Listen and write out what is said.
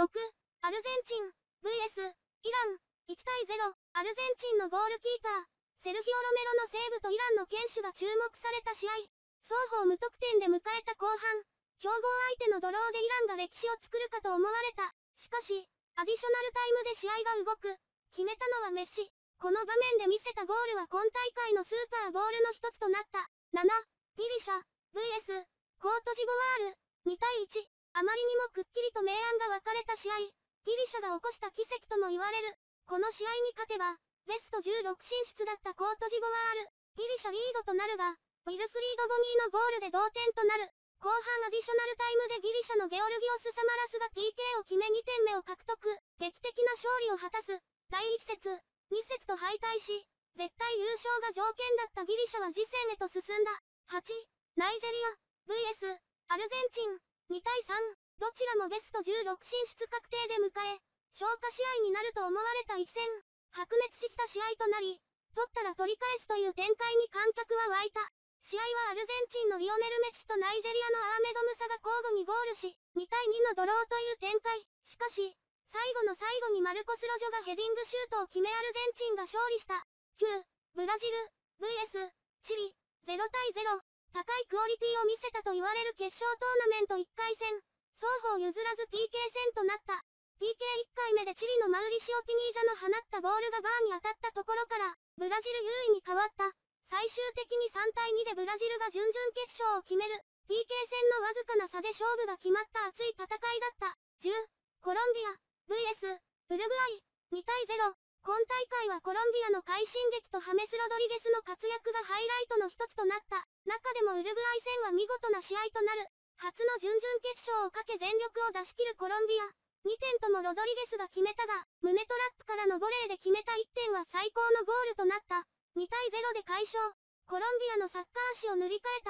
6、アルゼンチン、VS、イラン、1対0、アルゼンチンのゴールキーパー、セルヒオ・ロメロのセーブとイランの堅守が注目された試合。双方無得点で迎えた後半、強豪相手のドローでイランが歴史を作るかと思われた。しかし、アディショナルタイムで試合が動く。決めたのはメッシ。この場面で見せたゴールは今大会のスーパーボールの一つとなった。7、ギリシャ、VS、コートジボワール、2対1。あまりにもくっきりと明暗が分かれた試合、ギリシャが起こした奇跡とも言われる。この試合に勝てば、ベスト16進出だったコートジボワール、ギリシャリードとなるが、ウィルスリード・ボニーのゴールで同点となる。後半アディショナルタイムでギリシャのゲオルギオス・サマラスが PK を決め2点目を獲得。劇的な勝利を果たす。第1節、2節と敗退し、絶対優勝が条件だったギリシャは次戦へと進んだ。8、ナイジェリア、VS、アルゼンチン。2対3、どちらもベスト16進出確定で迎え、消化試合になると思われた一戦、白熱した試合となり、取ったら取り返すという展開に観客は湧いた。試合はアルゼンチンのリオネル・メッシとナイジェリアのアーメド・ムサが交互にゴールし、2対2のドローという展開。しかし、最後の最後にマルコス・ロジョがヘディングシュートを決めアルゼンチンが勝利した。9、ブラジル、VS、チリ、0対0。高いクオリティを見せたと言われる決勝トーナメント1回戦、双方譲らず PK 戦となった。PK1 回目でチリのマウリシオ・ピニージャの放ったボールがバーに当たったところから、ブラジル優位に変わった。最終的に3対2でブラジルが準々決勝を決める。PK 戦のわずかな差で勝負が決まった熱い戦いだった。10、コロンビア、VS、ウルグアイ、2対0。今大会はコロンビアの快進撃とハメス・ロドリゲスの活躍がハイライトの一つとなった。中でもウルグアイ戦は見事な試合となる。初の準々決勝をかけ全力を出し切るコロンビア。2点ともロドリゲスが決めたが、胸トラップからのボレーで決めた1点は最高のゴールとなった。2対0で解消。コロンビアのサッカー史を塗り替えた。